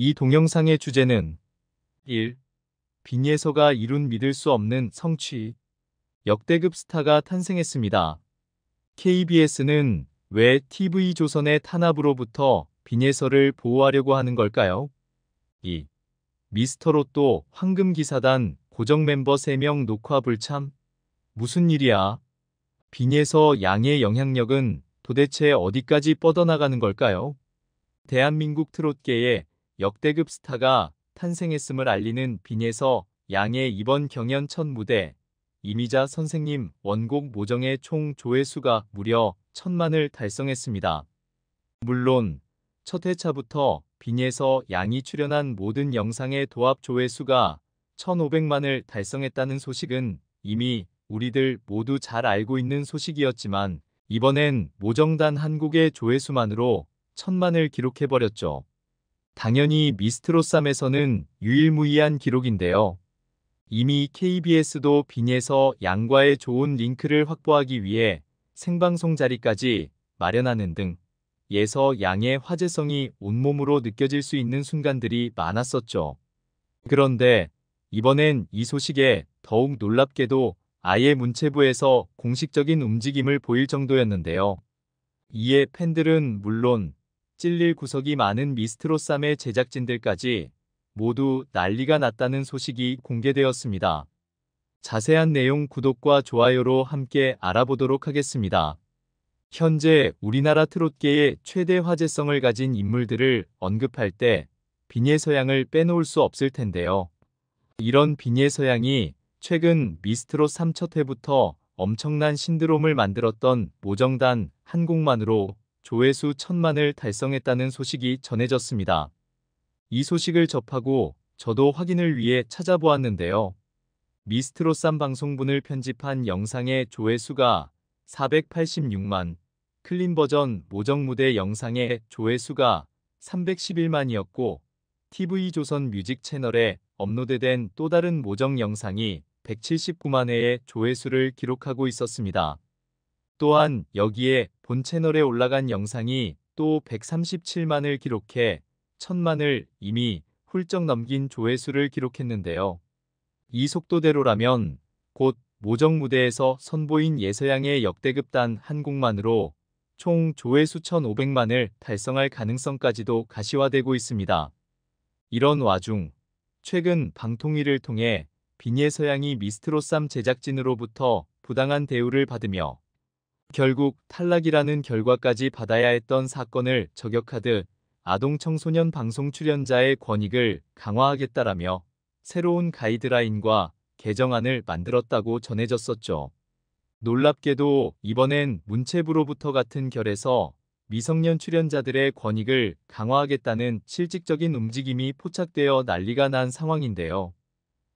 이 동영상의 주제는 1. 빈예서가 이룬 믿을 수 없는 성취 역대급 스타가 탄생했습니다. KBS는 왜 TV조선의 탄압으로부터 빈예서를 보호하려고 하는 걸까요? 2. 미스터로또 황금기사단 고정 멤버 3명 녹화 불참? 무슨 일이야? 빈예서 양의 영향력은 도대체 어디까지 뻗어나가는 걸까요? 대한민국 트롯계의 역대급 스타가 탄생했음을 알리는 빈에서 양의 이번 경연 첫 무대 이미자 선생님 원곡 모정의 총 조회수가 무려 천만을 달성했습니다. 물론 첫 회차부터 빈에서 양이 출연한 모든 영상의 도합 조회수가 1,500만을 달성했다는 소식은 이미 우리들 모두 잘 알고 있는 소식이었지만 이번엔 모정단 한국의 조회수만으로 천만을 기록해버렸죠. 당연히 미스트롯쌈에서는 유일무이한 기록인데요. 이미 KBS도 빈에서 양과의 좋은 링크를 확보하기 위해 생방송 자리까지 마련하는 등 예서 양의 화제성이 온몸으로 느껴질 수 있는 순간들이 많았었죠. 그런데 이번엔 이 소식에 더욱 놀랍게도 아예 문체부에서 공식적인 움직임을 보일 정도였는데요. 이에 팬들은 물론 찔릴 구석이 많은 미스트롯쌈의 제작진들까지 모두 난리가 났다는 소식이 공개되었습니다. 자세한 내용 구독과 좋아요로 함께 알아보도록 하겠습니다. 현재 우리나라 트롯계의 최대 화제성을 가진 인물들을 언급할 때 빈예 서양을 빼놓을 수 없을 텐데요. 이런 빈예 서양이 최근 미스트롯 3첫 회부터 엄청난 신드롬을 만들었던 모정단 한 곡만으로 조회수 천만을 달성했다는 소식이 전해졌습니다. 이 소식을 접하고 저도 확인을 위해 찾아보았는데요. 미스트로 쌈 방송분을 편집한 영상의 조회수가 486만, 클린 버전 모정 무대 영상의 조회수가 311만이었고, TV조선 뮤직 채널에 업로드된 또 다른 모정 영상이 179만 회의 조회수를 기록하고 있었습니다. 또한 여기에 본 채널에 올라간 영상이 또 137만을 기록해 1000만을 이미 훌쩍 넘긴 조회수를 기록했는데요. 이 속도대로라면 곧 모정 무대에서 선보인 예서양의 역대급 단 한 곡만으로 총 조회수 1,500만을 달성할 가능성까지도 가시화되고 있습니다. 이런 와중 최근 방통위를 통해 빈예서양이 미스트롯3 제작진으로부터 부당한 대우를 받으며 결국 탈락이라는 결과까지 받아야 했던 사건을 저격하듯 아동 청소년 방송 출연자의 권익을 강화하겠다라며 새로운 가이드라인과 개정안을 만들었다고 전해졌었죠. 놀랍게도 이번엔 문체부로부터 같은 결에서 미성년 출연자들의 권익을 강화하겠다는 실직적인 움직임이 포착되어 난리가 난 상황인데요.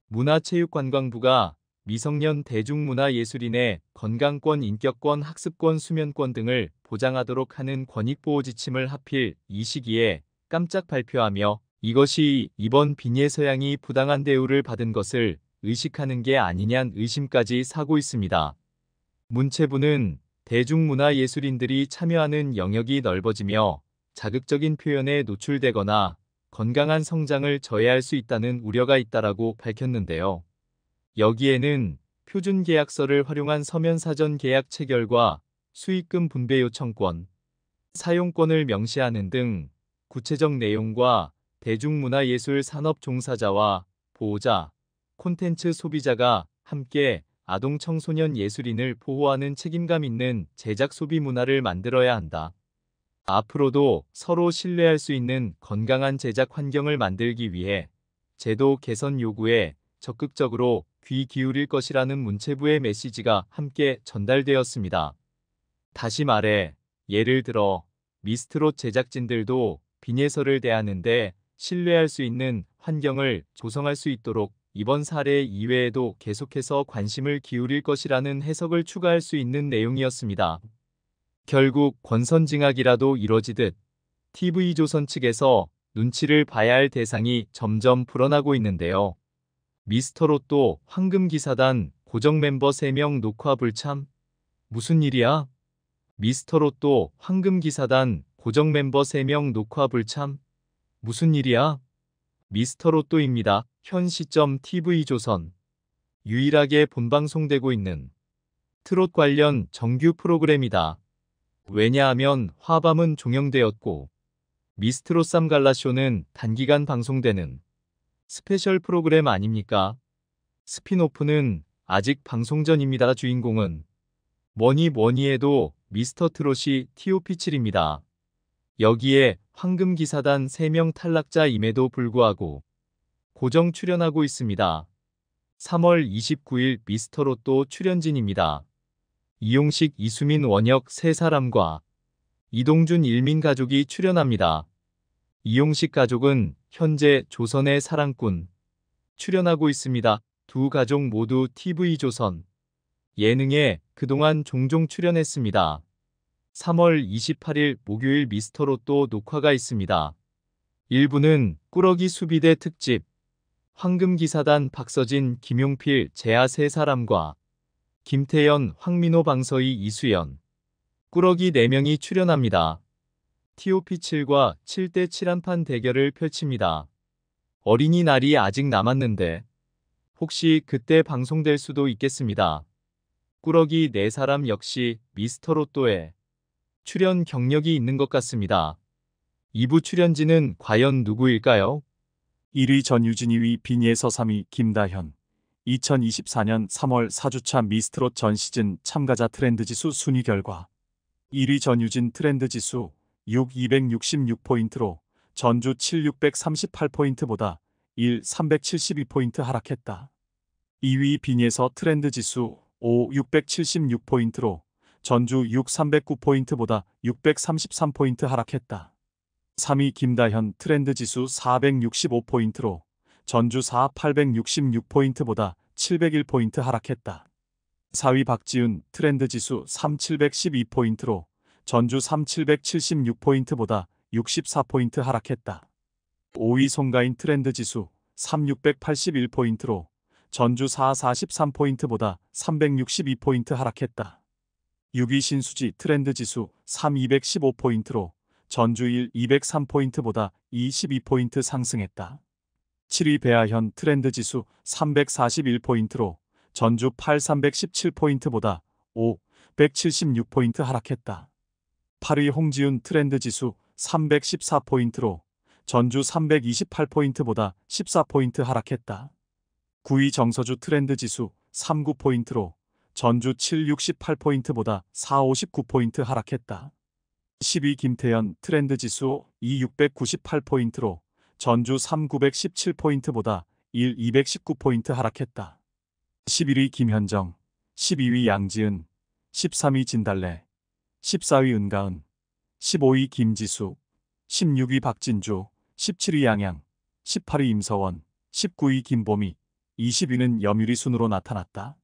문화체육관광부가 미성년 대중문화예술인의 건강권, 인격권, 학습권, 수면권 등을 보장하도록 하는 권익보호 지침을 하필 이 시기에 깜짝 발표하며 이것이 이번 빈예 서양이 부당한 대우를 받은 것을 의식하는 게 아니냐는 의심까지 사고 있습니다. 문체부는 대중문화예술인들이 참여하는 영역이 넓어지며 자극적인 표현에 노출되거나 건강한 성장을 저해할 수 있다는 우려가 있다라고 밝혔는데요. 여기에는 표준 계약서를 활용한 서면 사전 계약 체결과 수익금 분배 요청권, 사용권을 명시하는 등 구체적 내용과 대중문화예술 산업 종사자와 보호자, 콘텐츠 소비자가 함께 아동 청소년 예술인을 보호하는 책임감 있는 제작 소비 문화를 만들어야 한다. 앞으로도 서로 신뢰할 수 있는 건강한 제작 환경을 만들기 위해 제도 개선 요구에 적극적으로 귀 기울일 것이라는 문체부의 메시지가 함께 전달되었습니다. 다시 말해, 예를 들어 미스트롯 제작진들도 빈예설을 대하는데 신뢰할 수 있는 환경을 조성할 수 있도록 이번 사례 이외에도 계속해서 관심을 기울일 것이라는 해석을 추가할 수 있는 내용이었습니다. 결국 권선징악이라도 이뤄지듯 TV조선 측에서 눈치를 봐야 할 대상이 점점 불어나고 있는데요. 미스터로또 황금기사단 고정 멤버 3명 녹화 불참? 무슨 일이야? 미스터로또 황금기사단 고정 멤버 3명 녹화 불참? 무슨 일이야? 미스터로또입니다. 현 시점 TV조선 유일하게 본방송되고 있는 트롯 관련 정규 프로그램이다. 왜냐하면 화밤은 종영되었고 미스트롯 삼갈라쇼는 단기간 방송되는 스페셜 프로그램 아닙니까? 스피노프는 아직 방송 전입니다. 주인공은 뭐니 뭐니 해도 미스터 트롯이 t o p 7입니다 여기에 황금기사단 3명 탈락자임에도 불구하고 고정 출연하고 있습니다. 3월 29일 미스터롯도 출연진입니다. 이용식, 이수민, 원혁 3사람과 이동준, 일민 가족이 출연합니다. 이용식 가족은 현재 조선의 사랑꾼 출연하고 있습니다. 두 가족 모두 TV조선 예능에 그동안 종종 출연했습니다. 3월 28일 목요일 미스터로또 녹화가 있습니다. 1부는 꾸러기 수비대 특집 황금기사단 박서진, 김용필, 제아 세 사람과 김태연, 황민호, 방서희, 이수연 꾸러기 4명이 출연합니다. TOP7과 7대7 한판 대결을 펼칩니다. 어린이날이 아직 남았는데 혹시 그때 방송될 수도 있겠습니다. 꾸러기 네 사람 역시 미스터 로또에 출연 경력이 있는 것 같습니다. 2부 출연진은 과연 누구일까요? 1위 전유진 2위 빈니에서 3위 김다현 2024년 3월 4주차 미스트롯 전 시즌 참가자 트렌드지수 순위 결과 1위 전유진 트렌드지수 6266포인트로 전주 7638포인트보다 1 372포인트 하락했다. 2위 빈에서 트렌드 지수 5 676포인트로 전주 6 309포인트보다 633포인트 하락했다. 3위 김다현 트렌드 지수 465포인트로 전주 4 866포인트보다 701포인트 하락했다. 4위 박지윤 트렌드 지수 3712포인트로 전주 3776포인트보다 64포인트 하락했다. 5위 송가인 트렌드지수 3681포인트로 전주 443포인트보다 362포인트 하락했다. 6위 신수지 트렌드지수 3215포인트로 전주 1 203포인트보다 22포인트 상승했다. 7위 배아현 트렌드지수 341포인트로 전주 8317포인트보다 5 176포인트 하락했다. 8위 홍지윤 트렌드 지수 314포인트로 전주 328포인트보다 14포인트 하락했다. 9위 정서주 트렌드 지수 39포인트로 전주 768포인트보다 459포인트 하락했다. 10위 김태현 트렌드 지수 2698포인트로 전주 3917포인트보다 1219포인트 하락했다. 11위 김현정, 12위 양지은, 13위 진달래, 14위 은가은, 15위 김지수, 16위 박진주, 17위 양양, 18위 임서원, 19위 김보미, 20위는 염유리 순으로 나타났다.